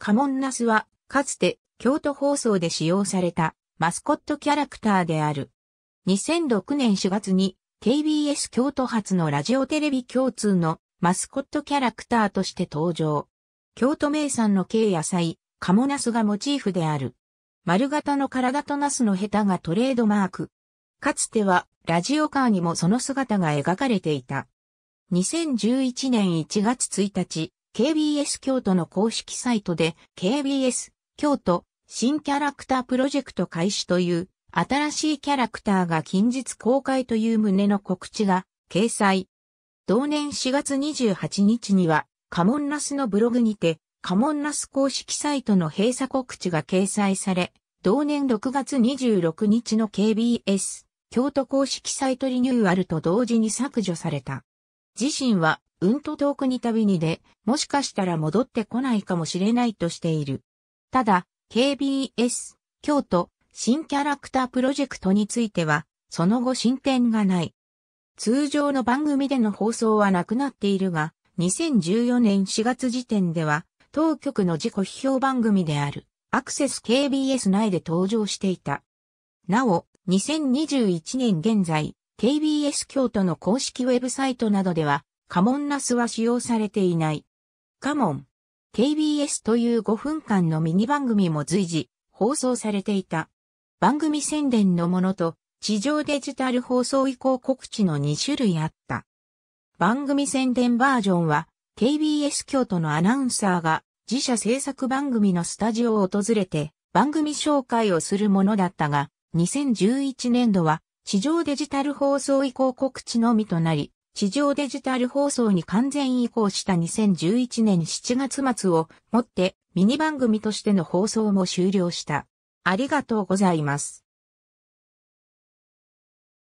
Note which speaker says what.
Speaker 1: カモンナスは、かつて、京都放送で使用された、マスコットキャラクターである。2006年4月に、KBS 京都発のラジオテレビ共通のマスコットキャラクターとして登場。京都名産の軽野菜、カモナスがモチーフである。丸型の体とナスのヘタがトレードマーク。かつては、ラジオカーにもその姿が描かれていた。2011年1月1日、KBS 京都の公式サイトで KBS 京都新キャラクタープロジェクト開始という新しいキャラクターが近日公開という旨の告知が掲載。同年4月28日にはカモンナスのブログにてカモンナス公式サイトの閉鎖告知が掲載され、同年6月26日の KBS 京都公式サイトリニューアルと同時に削除された。自身は、うんと遠くに旅に出、もしかしたら戻ってこないかもしれないとしている。ただ、KBS、京都、新キャラクタープロジェクトについては、その後進展がない。通常の番組での放送はなくなっているが、2014年4月時点では、当局の自己批評番組である、アクセス KBS 内で登場していた。なお、2021年現在、KBS 京都の公式ウェブサイトなどでは、カモンナスは使用されていない。カモン、KBS という5分間のミニ番組も随時放送されていた。番組宣伝のものと地上デジタル放送移行告知の2種類あった。番組宣伝バージョンは KBS 京都のアナウンサーが自社制作番組のスタジオを訪れて番組紹介をするものだったが2011年度は地上デジタル放送移行告知のみとなり、地上デジタル放送に完全移行した2011年7月末をもってミニ番組としての放送も終了した。ありがとうございます。